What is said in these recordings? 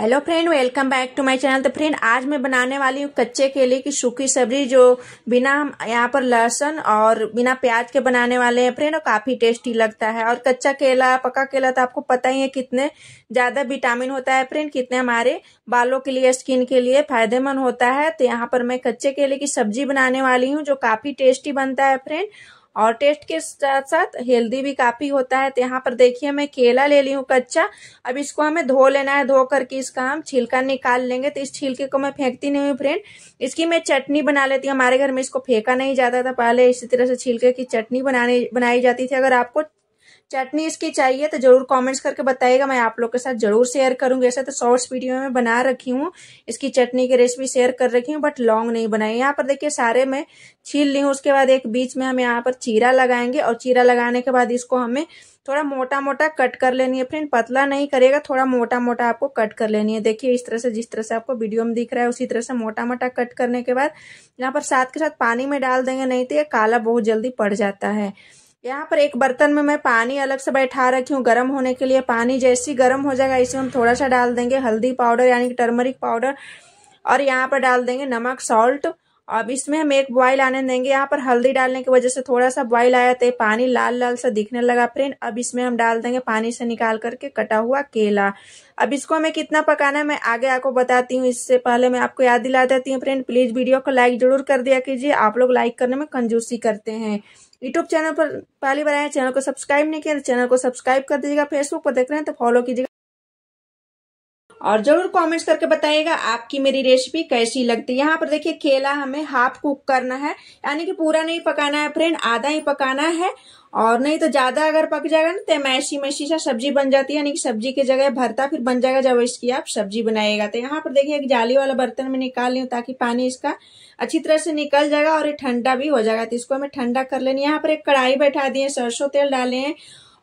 hello friend welcome back to my channel तो friend आज मैं बनाने वाली हूँ कच्चे केले की सूखी सब्जी जो बिना हम यहाँ पर लहसुन और बिना प्याज के बनाने वाले हैं फ्रेंड और काफ़ी टेस्टी लगता है और कच्चा केला पका केला तो आपको पता ही है कितने ज़्यादा विटामिन होता है फ्रेंड कितने हमारे बालों के लिए स्किन के लिए फायदेमंद होता है तो यहाँ पर मैं कच्चे केले की सब्जी बनाने वाली हूँ जो काफ़ी टेस्टी बनता है फ्रेंड और टेस्ट के साथ साथ हेल्दी भी काफ़ी होता है तो यहाँ पर देखिए मैं केला ले ली हूँ कच्चा अब इसको हमें धो लेना है धो करके इसका हम छिलका निकाल लेंगे तो इस छिलके को मैं फेंकती नहीं हूँ फ्रेंड इसकी मैं चटनी बना लेती हूँ हमारे घर में इसको फेंका नहीं जाता था पहले इसी तरह से छिलके की चटनी बनाने बनाई जाती थी अगर आपको चटनी इसकी चाहिए तो जरूर कमेंट्स करके बताइएगा मैं आप लोग के साथ जरूर शेयर करूंगी ऐसा तो शॉर्ट्स वीडियो में बना रखी हूँ इसकी चटनी की रेसिपी शेयर कर रखी हूँ बट लॉन्ग नहीं बनाई यहाँ पर देखिए सारे मैं छील ली हूँ उसके बाद एक बीच में हम यहाँ पर चीरा लगाएंगे और चीरा लगाने के बाद इसको हमें थोड़ा मोटा मोटा कट कर लेनी है फ्रेंड पतला नहीं करेगा थोड़ा मोटा मोटा आपको कट कर लेनी है देखिए इस तरह से जिस तरह से आपको वीडियो में दिख रहा है उसी तरह से मोटा मोटा कट करने के बाद यहाँ पर साथ के साथ पानी में डाल देंगे नहीं तो ये काला बहुत जल्दी पड़ जाता है यहाँ पर एक बर्तन में मैं पानी अलग से बैठा रखी हूँ गर्म होने के लिए पानी जैसे ही गर्म हो जाएगा इसमें हम थोड़ा सा डाल देंगे हल्दी पाउडर यानी कि टर्मरिक पाउडर और यहाँ पर डाल देंगे नमक सॉल्ट अब इसमें हम एक बॉइल आने देंगे यहाँ पर हल्दी डालने की वजह से थोड़ा सा बॉइल आया था तो पानी लाल लाल सा दिखने लगा फ्रेंड अब इसमें हम डाल देंगे पानी से निकाल करके कटा हुआ केला अब इसको हमें कितना पकाना है मैं आगे आपको बताती हूँ इससे पहले मैं आपको याद दिला देती हूँ फ्रेंड प्लीज वीडियो को लाइक जरूर कर दिया कीजिए आप लोग लाइक करने में कंजूसी करते हैं यूट्यूब चैनल पर पहली बार आए चैनल को सब्सक्राइब नहीं किया तो चैनल को सब्सक्राइब कर दीजिएगा फेसबुक पर देख रहे हैं तो फॉलो कीजिएगा और जरूर कमेंट्स करके बताइएगा आपकी मेरी रेसिपी कैसी लगती है यहाँ पर देखिए केला हमें हाफ कुक करना है यानी कि पूरा नहीं पकाना है फ्रेंड आधा ही पकाना है और नहीं तो ज्यादा अगर पक जाएगा ना तो मैसी मैसी सा सब्जी बन जाती है यानी कि सब्जी की जगह भरता फिर बन जाएगा जब इसकी आप सब्जी बनाएगा तो यहाँ पर देखिए एक जाली वाला बर्तन में निकाल ली ताकि पानी इसका अच्छी तरह से निकल जाएगा और ये ठंडा भी हो जाएगा तो इसको हमें ठंडा कर लेनी यहाँ पर एक कढ़ाई बैठा दिए सरसों तेल डाले हैं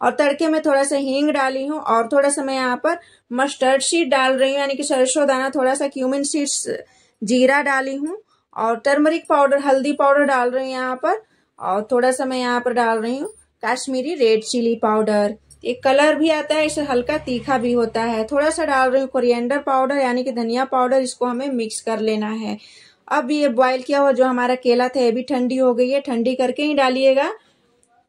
और तड़के में थोड़ा सा हींग डाली हूँ और थोड़ा सा मैं यहाँ पर मस्टर्ड सीड डाल रही हूँ यानी कि सरसों दाना थोड़ा सा क्यूमिन सीड्स जीरा डाली हूँ और टर्मरिक पाउडर हल्दी पाउडर डाल रही हूँ यहाँ पर और थोड़ा सा मैं यहाँ पर डाल रही हूँ काश्मीरी रेड चिली पाउडर एक कलर भी आता है इसे हल्का तीखा भी होता है थोड़ा सा डाल रही हूँ कोरिएंडर पाउडर यानी कि धनिया पाउडर इसको हमें मिक्स कर लेना है अब ये बॉईल किया हुआ जो हमारा केला था ये भी ठंडी हो गई है ठंडी करके ही डालिएगा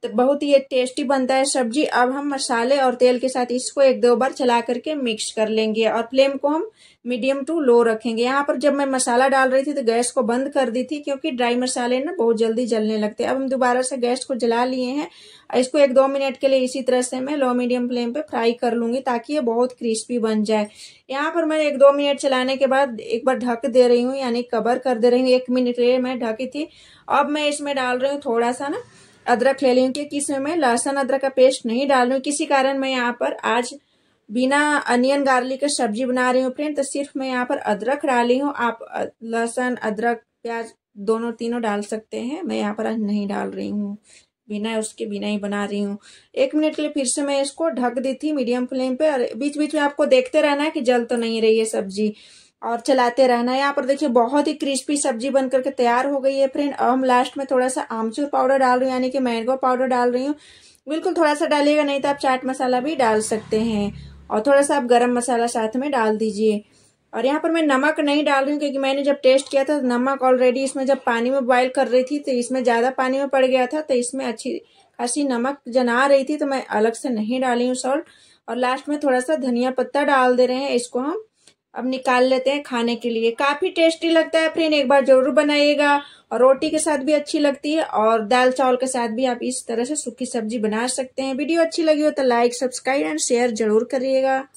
तो बहुत ही टेस्टी बनता है सब्जी अब हम मसाले और तेल के साथ इसको एक दो बार चला करके मिक्स कर लेंगे और फ्लेम को हम मीडियम टू लो रखेंगे यहाँ पर जब मैं मसाला डाल रही थी तो गैस को बंद कर दी थी क्योंकि ड्राई मसाले ना बहुत जल्दी जलने लगते हैं अब हम दोबारा से गैस को जला लिए हैं इसको एक दो मिनट के लिए इसी तरह से मैं लो मीडियम फ्लेम पे फ्राई कर लूंगी ताकि ये बहुत क्रिस्पी बन जाए यहाँ पर मैं एक दो मिनट चलाने के बाद एक बार ढक दे रही हूँ यानी कवर कर दे रही हूँ एक मिनट ये लिए मैं ढकी थी अब मैं इसमें डाल रही हूँ थोड़ा सा ना अदरक ले लेंगे कि इसमें मैं लहसुन अदरक का पेस्ट नहीं डाल रही किसी कारण मैं यहाँ पर आज बिना अनियन गार्लिक का सब्जी बना रही हूँ फ्रेंड तो सिर्फ मैं यहाँ पर अदरक डाली हूँ आप लहसुन अदरक प्याज दोनों तीनों डाल सकते हैं मैं यहाँ पर आज नहीं डाल रही हूँ बिना उसके बिना ही बना रही हूँ एक मिनट के लिए फिर से मैं इसको ढक दी थी मीडियम फ्लेम पे और बीच बीच में आपको देखते रहना है कि जल तो नहीं रही है सब्जी और चलाते रहना यहाँ पर देखिए बहुत ही क्रिस्पी सब्जी बन करके तैयार हो गई है फ्रेंड अब हम लास्ट में थोड़ा सा आमचूर पाउडर डाल रही हूँ यानी कि मैंगो पाउडर डाल रही हूँ बिल्कुल थोड़ा सा डालिएगा नहीं तो आप चाट मसाला भी डाल सकते हैं और थोड़ा सा आप गर्म मसाला साथ में डाल दीजिए और यहाँ पर मैं नमक नहीं डाल रही हूँ क्योंकि मैंने जब टेस्ट किया था नमक ऑलरेडी इसमें जब पानी में बॉयल कर रही थी तो इसमें ज़्यादा पानी में पड़ गया था तो इसमें अच्छी खासी नमक जना रही थी तो मैं अलग से नहीं डाली हूँ सॉल्ट और लास्ट में थोड़ा सा धनिया पत्ता डाल दे रहे हैं इसको हम अब निकाल लेते हैं खाने के लिए काफी टेस्टी लगता है फ्रेंड एक बार जरूर बनाइएगा और रोटी के साथ भी अच्छी लगती है और दाल चावल के साथ भी आप इस तरह से सूखी सब्जी बना सकते हैं वीडियो अच्छी लगी हो तो लाइक सब्सक्राइब एंड शेयर जरूर करिएगा